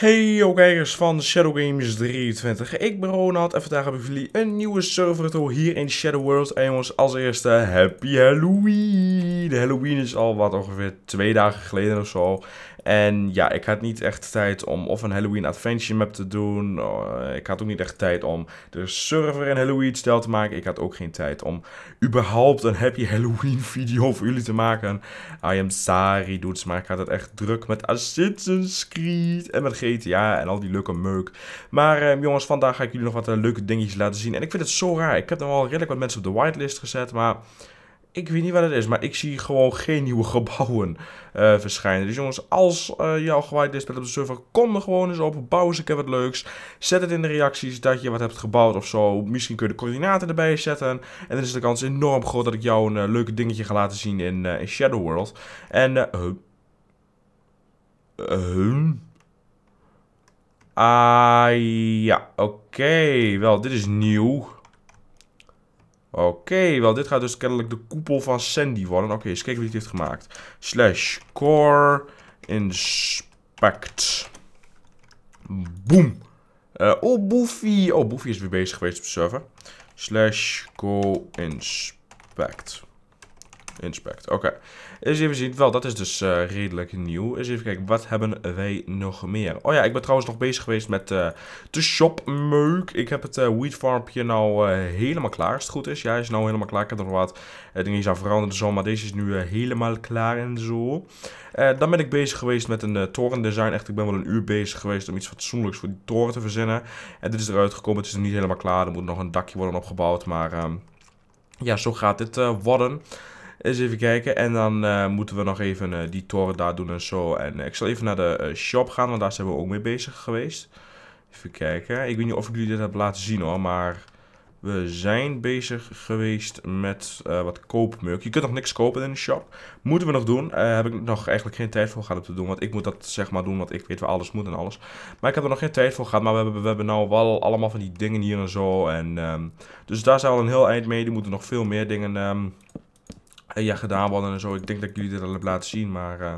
Hey kijkers van Shadow Games 23, ik ben Ronald en vandaag hebben ik jullie een nieuwe server tour hier in Shadow World. En jongens, als eerste Happy Halloween! Halloween is al wat ongeveer twee dagen geleden of zo. En ja, ik had niet echt tijd om of een Halloween Adventure map te doen. Eh, ik had ook niet echt tijd om de server in Halloween stijl te maken. Ik had ook geen tijd om überhaupt een Happy Halloween video voor jullie te maken. I am sorry dudes, maar ik had het echt druk met Assassin's Creed en met GTA en al die leuke meuk. Maar ehm, jongens, vandaag ga ik jullie nog wat eh, leuke dingetjes laten zien. En ik vind het zo raar. Ik heb nog wel redelijk wat mensen op de whitelist gezet, maar... Ik weet niet wat het is, maar ik zie gewoon geen nieuwe gebouwen eh, verschijnen. Dus jongens, als uh, jouw is, bent op de server, kom er gewoon eens op. Bouw eens een keer wat leuks. Zet het in de reacties dat je wat hebt gebouwd of zo. Misschien kun je de coördinaten erbij zetten. En dan is de kans enorm groot dat ik jou een uh, leuke dingetje ga laten zien in, Shadow World. En... Ah, ja, oké. Wel, dit is nieuw. Oké, wel dit gaat dus kennelijk de koepel van Sandy worden. Oké, eens kijken wie het heeft gemaakt. Slash core inspect. Boom. Eh, oh, Boefie. Oh, Boefie is weer bezig geweest op de server. Slash Core inspect. Inspect, oké. Okay. Eens even zien, wel, dat is dus eh, redelijk nieuw. Eens even kijken, wat hebben wij nog meer? Oh ja, ik ben trouwens nog bezig geweest met uh, de shopmeuk. Ik heb het uh, wheat farmpje nou helemaal klaar, als het goed is. Ja, hij is nou helemaal klaar. Ik heb er nog wat dingetjes aan veranderd zo, maar deze is nu helemaal klaar en zo. dan ben ik bezig geweest met een torendesign. Echt, ik ben wel een uur bezig geweest om iets fatsoenlijks voor die toren te verzinnen. En dit is eruit gekomen, het is nog niet helemaal klaar. Er moet nog een dakje worden opgebouwd, maar... Ehm, ja, zo gaat dit worden. Eens even kijken. En dan eh, moeten we nog even eh, die toren daar doen en zo. En eh, ik zal even naar de shop gaan, want daar zijn we ook mee bezig geweest. Even kijken. Ik weet niet of ik jullie dit heb laten zien hoor, maar... We zijn bezig geweest met uh, wat koopmeuk. Je kunt nog niks kopen in de shop. Moeten we nog doen. heb ik nog eigenlijk geen tijd voor gehad om te doen. Want ik moet dat zeg maar doen. Want ik weet waar alles moet en alles. Maar ik heb er nog geen tijd voor gehad. Maar we hebben, we hebben nou wel allemaal van die dingen hier en zo. En, ehm, dus daar zijn we al een heel eind mee. die moeten nog veel meer dingen ehm, eh, ja, gedaan worden en zo. Ik denk dat ik jullie dit al heb laten zien. Maar eh,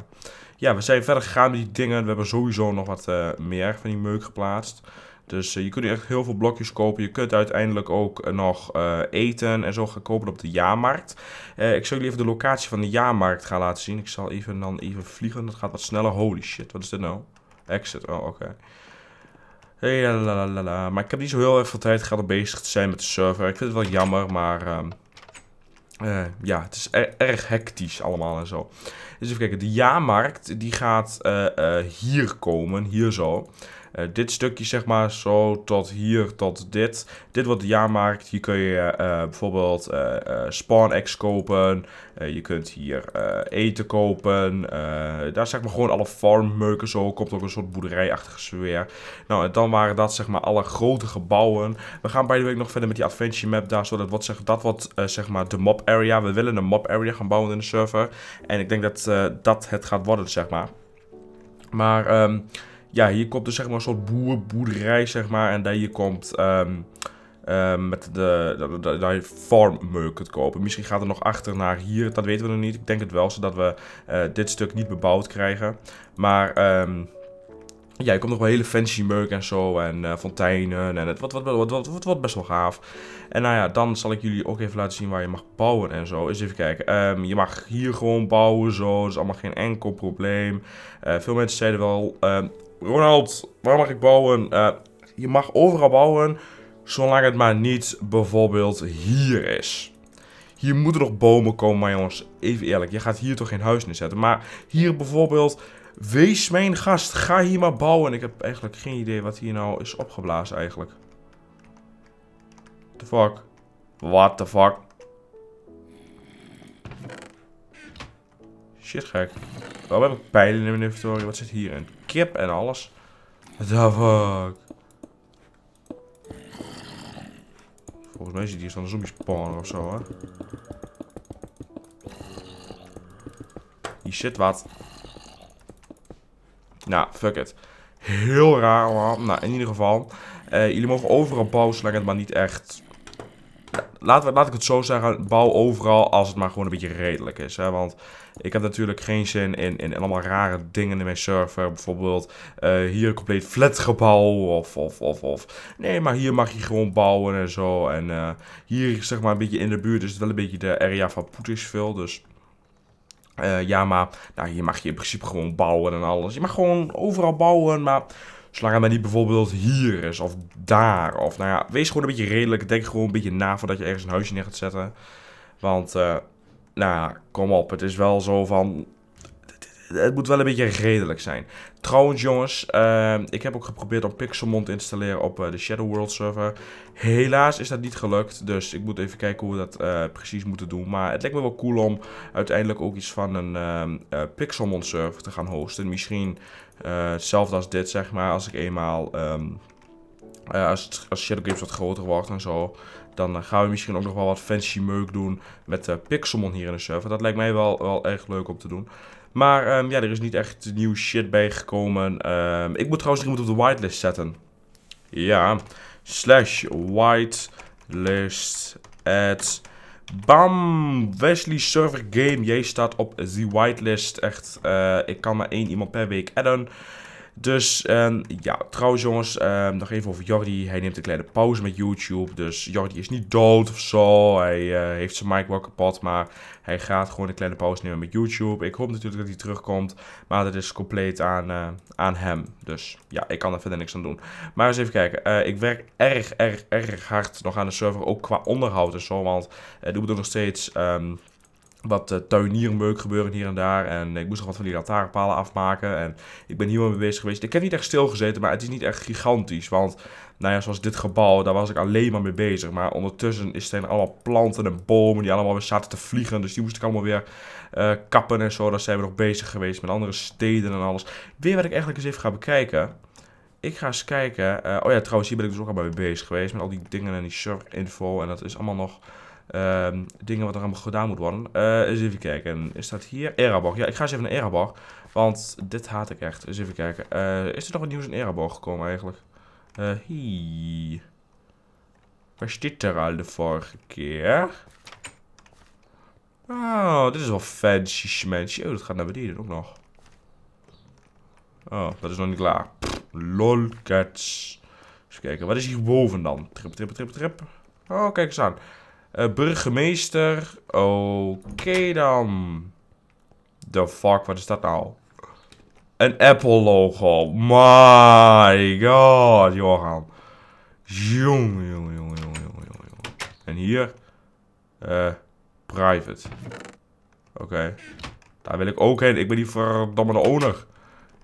ja, we zijn verder gegaan met die dingen. We hebben sowieso nog wat eh, meer van die meuk geplaatst. Dus je kunt echt heel veel blokjes kopen. Je kunt uiteindelijk ook nog eten en zo gaan kopen op de jaarmarkt. ik zal jullie even de locatie van de jaarmarkt gaan laten zien. Ik zal even dan even vliegen. Dat gaat wat sneller. Holy shit, wat is dit nou? Exit, oh oké. Okay. la. maar ik heb niet zo heel erg veel tijd gehad om bezig te zijn met de server. Ik vind het wel jammer, maar ehm, eh, ja, het is erg hectisch allemaal en zo. Dus even kijken, de jaarmarkt die gaat eh, eh, hier komen, hier zo. Eh, dit stukje zeg maar, zo tot hier, tot dit. Dit wordt de jaarmarkt. Hier kun je eh, bijvoorbeeld eh, Spawn Eggs kopen. je kunt hier eten kopen. daar zeg maar gewoon alle farmmeuken zo. Komt ook een soort boerderijachtige sfeer. Nou, en dan waren dat zeg maar alle grote gebouwen. We gaan bij de week nog verder met die adventure map daar. Zodat wat, zeg, dat wordt zeg maar de mob area. We willen een mob area gaan bouwen in de server. En ik denk dat dat het gaat worden, zeg maar. Maar... Um, ja, hier komt dus zeg maar een soort boerboerderij, zeg maar. En daar je komt... Um, met de, daar de, de farm kunt kopen. Misschien gaat er nog achter naar hier, dat weten we nog niet. Ik denk het wel, zodat we eh, dit stuk niet bebouwd krijgen. Maar ehm, ja, je komt nog wel hele fancy meuk en zo en eh, fonteinen en het wordt wat, wat, wat, wat, wat best wel gaaf. En nou ja, dan zal ik jullie ook even laten zien waar je mag bouwen en zo. Eens even kijken. je mag hier gewoon bouwen zo, dat is allemaal geen enkel probleem. Eh, veel mensen zeiden wel... Ronald, waar mag ik bouwen? Eh, je mag overal bouwen, zolang het maar niet bijvoorbeeld hier is. Hier moeten nog bomen komen, maar jongens, even eerlijk, je gaat hier toch geen huis neerzetten. Maar hier bijvoorbeeld, wees mijn gast, ga hier maar bouwen. Ik heb eigenlijk geen idee wat hier nou is opgeblazen eigenlijk. The fuck? What the fuck? Shit gek. Waarom heb ik pijlen in mijn inventory? Wat zit hier? Een kip en alles. the fuck? Volgens mij zit hier zo'n zombie spawner of zo, hè? Die shit wat. Nou, fuck it. Heel raar, man. Nou, in ieder geval. Uh, jullie mogen overal bouwen, zolang maar niet echt laat, laat ik het zo zeggen, bouw overal als het maar gewoon een beetje redelijk is. Hè? Want ik heb natuurlijk geen zin in, in, allemaal rare dingen in mijn server. Bijvoorbeeld eh, hier een compleet flatgebouw of, of, of, of... Nee, maar hier mag je gewoon bouwen en zo. En eh, hier zeg maar een beetje in de buurt is het wel een beetje de area van Poetisville, dus... Eh, ja, maar nou, hier mag je in principe gewoon bouwen en alles. Je mag gewoon overal bouwen, maar Zolang het maar niet bijvoorbeeld hier is of daar. Of nou ja, wees gewoon een beetje redelijk. Denk gewoon een beetje na voordat je ergens een huisje neer gaat zetten. Want, eh, nou ja, kom op. Het is wel zo van, het moet wel een beetje redelijk zijn. Trouwens, jongens, ehm, ik heb ook geprobeerd om Pixelmon te installeren op eh, de Shadow World server. Helaas is dat niet gelukt, dus ik moet even kijken hoe we dat eh, precies moeten doen. Maar het lijkt me wel cool om uiteindelijk ook iets van een ehm, eh, Pixelmon server te gaan hosten. Misschien hetzelfde als dit, zeg maar, als ik eenmaal... Ehm, als, Shadow Games wat groter wordt en zo. Dan gaan we misschien ook nog wel wat fancy meuk doen met uh, Pixelmon hier in de server. Dat lijkt mij wel, wel erg leuk om te doen. Maar ehm, ja, er is niet echt nieuw shit bij gekomen. Ehm, ik moet trouwens iemand op de whitelist zetten. Ja. Slash whitelist add Bam! Wesley Server Game. Jij staat op de whitelist. Echt, eh, ik kan maar één iemand per week adden. Dus ehm, ja, trouwens jongens, um, nog even over Jordi. Hij neemt een kleine pauze met YouTube. Dus Jordi is niet dood of zo. Hij eh, heeft zijn mic wel kapot, maar hij gaat gewoon een kleine pauze nemen met YouTube. Ik hoop natuurlijk dat hij terugkomt, maar dat is compleet aan, eh, aan hem. Dus ja, ik kan er verder niks aan doen. Maar eens even kijken. Eh, ik werk erg, erg, erg hard nog aan de server, ook qua onderhoud en zo. Want ik doe het nog steeds... Ehm, wat eh, tuinierenbeuk gebeuren hier en daar. En ik moest nog wat van die lantaarnpalen afmaken. En ik ben hier wel mee bezig geweest. Ik heb niet echt stilgezeten, maar het is niet echt gigantisch. Want, nou ja, zoals dit gebouw, daar was ik alleen maar mee bezig. Maar ondertussen zijn er allemaal planten en bomen die allemaal weer zaten te vliegen. Dus die moest ik allemaal weer eh, kappen en zo. Daar zijn we nog bezig geweest met andere steden en alles. Weer wat ik eigenlijk eens even ga bekijken. Ik ga eens kijken. Eh, oh ja, trouwens, hier ben ik dus ook al mee bezig geweest. Met al die dingen en die server-info. En dat is allemaal nog Um, dingen wat er allemaal gedaan moet worden. Uh, eens even kijken. Is dat hier? Erebor. Ja, ik ga eens even naar Erebor. Want dit haat ik echt. Eens even kijken. Uh, is er nog wat nieuws in Erebor gekomen eigenlijk? Uh, eh, hi. Waar zit er al de vorige keer? Oh, dit is wel fancy schmancy. Oh, dat gaat naar beneden ook nog. Oh, dat is nog niet klaar. Pff, lol, cats. Even kijken. Wat is hierboven dan? Trip, trip, trip, trip. Oh, kijk eens aan. Eh, burgemeester. Oké dan. The fuck, wat is dat nou? Een Apple logo. My god, Johan. Jong, jong, jong, jong, jong, jong. En hier. Eh, private. Oké. Daar wil ik ook heen. Ik ben die verdomme owner.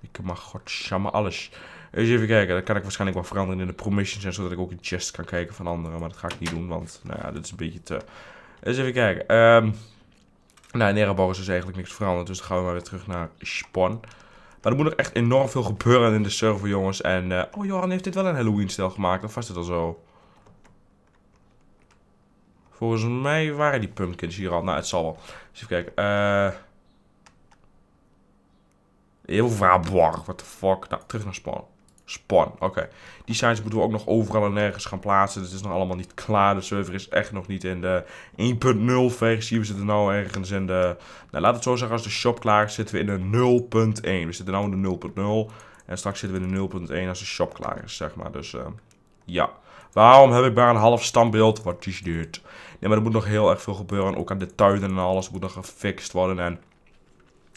Ik mag godsamme alles. Eens even kijken, Dat kan ik waarschijnlijk wel veranderen in de promotions en zodat ik ook in chests kan kijken van anderen. Maar dat ga ik niet doen, want nou ja, dit is een beetje te... Eens even kijken. Um, nou, in Erebor is dus eigenlijk niks veranderd, dus dan gaan we maar weer terug naar Spawn. Maar nou, er moet nog echt enorm veel gebeuren in de server, jongens. En, eh, oh, Johan heeft dit wel een Halloween-stijl gemaakt, of was het al zo? Volgens mij waren die pumpkins hier al. Nou, het zal wel. Eens even kijken. Eh... Uh... Heel wat what the fuck. Nou, terug naar spawn. Spawn. Oké. Die signs moeten we ook nog overal en nergens gaan plaatsen. Dus het is nog allemaal niet klaar. De server is echt nog niet in de 1.0 versie. We zitten nu ergens in de... Nou, laat het zo zeggen. Als de shop klaar is, zitten we in de 0.1. We zitten nu in de 0.0. En straks zitten we in de 0.1 als de shop klaar is, zeg maar. Dus uh, ja. Waarom heb ik maar een half standbeeld? Wat is dit? Nee, maar er moet nog heel erg veel gebeuren. Ook aan de tuinen en alles moet nog gefixt worden. En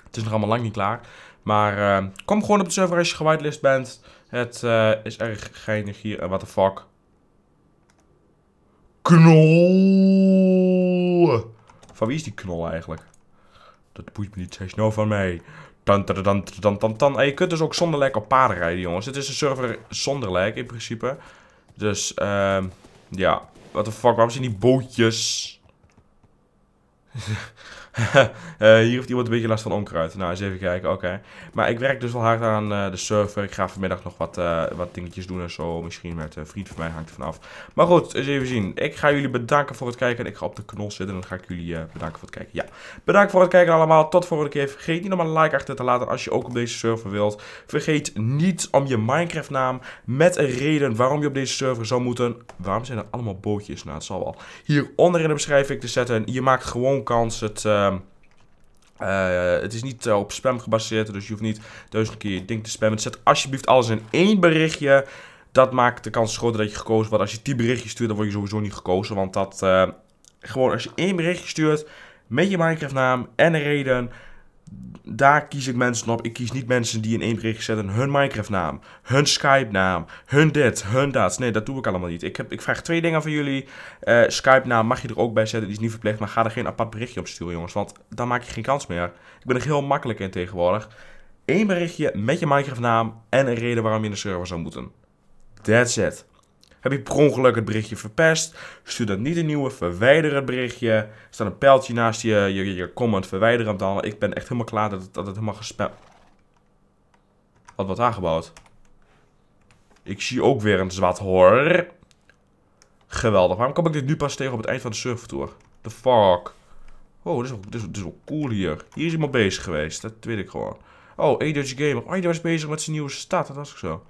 het is nog allemaal lang niet klaar. Maar uh, kom gewoon op de server als je gewitelist bent. Het uh, is erg geinig hier. En eh, what the fuck. Knol! Van wie is die knol eigenlijk? Dat boeit me niet, hij is nou van mij. Dan, dan, dan, dan, dan, En je kunt dus ook zonder lek op paarden rijden, jongens. Het is een server zonder lek in principe. Dus, ehm ja. What the fuck, waarom zijn die bootjes? uh, hier heeft iemand een beetje last van onkruid. Nou, eens even kijken. Oké. Maar ik werk dus wel hard aan eh, de server. Ik ga vanmiddag nog wat, eh, wat dingetjes doen en zo. Misschien met een vriend van mij hangt er vanaf. Maar goed, eens even zien. Ik ga jullie bedanken voor het kijken. Ik ga op de knol zitten en dan ga ik jullie bedanken voor het kijken. Ja, bedankt voor het kijken allemaal. Tot volgende keer. Vergeet niet om een like achter te laten als je ook op deze server wilt. Vergeet niet om je Minecraft naam met een reden waarom je op deze server zou moeten. Waarom zijn er allemaal bootjes? Nou, het zal wel. Hieronder in de beschrijving te zetten. Je maakt gewoon kans. Het... Ehm, eh, het is niet eh, op spam gebaseerd, dus je hoeft niet duizend keer je ding te spammen. Zet alsjeblieft alles in één berichtje. Dat maakt de kans groter dat je gekozen wordt. Als je tien berichtjes stuurt, dan word je sowieso niet gekozen. Want dat, eh, gewoon als je één berichtje stuurt met je Minecraft naam en een reden, daar kies ik mensen op. Ik kies niet mensen die in één bericht zetten hun Minecraft-naam, hun Skype-naam, hun dit, hun dat. Nee, dat doe ik allemaal niet. Ik, heb, ik vraag twee dingen van jullie. Eh, Skype-naam mag je er ook bij zetten, die is niet verplicht. Maar ga er geen apart berichtje op sturen, jongens. Want dan maak je geen kans meer. Ik ben er heel makkelijk in tegenwoordig. Eén berichtje met je Minecraft-naam en een reden waarom je in de server zou moeten. That's it. Heb je per ongeluk het berichtje verpest? Stuur dan niet een nieuwe. Verwijder het berichtje. Er staat een pijltje naast je, je, comment. Verwijder hem dan. Ik ben echt helemaal klaar dat het, dat helemaal gespam... Wat wat aangebouwd. Ik zie ook weer een zwart hoor. Geweldig. Waarom kom ik dit nu pas tegen op het eind van de servertour? The fuck. Oh, dit is, wel, dit, is, wel cool hier. Hier is iemand bezig geweest. Dat weet ik gewoon. Oh, Edge Gamer. Oh, die was bezig met zijn nieuwe stad. Dat was ik zo.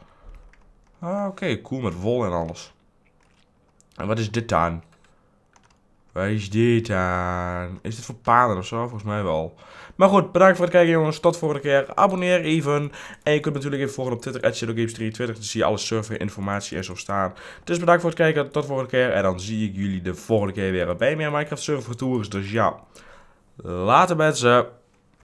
Ah, oké, okay, cool met wol en alles. En wat is dit dan? Wat is dit dan? Is dit voor paarden of zo? Volgens mij wel. Maar goed, bedankt voor het kijken jongens. Tot volgende keer. Abonneer even. En je kunt natuurlijk even volgen op Twitter, shadowgames320. Dan zie je alle serverinformatie en zo staan. Dus bedankt voor het kijken. Tot volgende keer. En dan zie ik jullie de volgende keer weer bij meer Minecraft Server Tours. Dus ja, later mensen.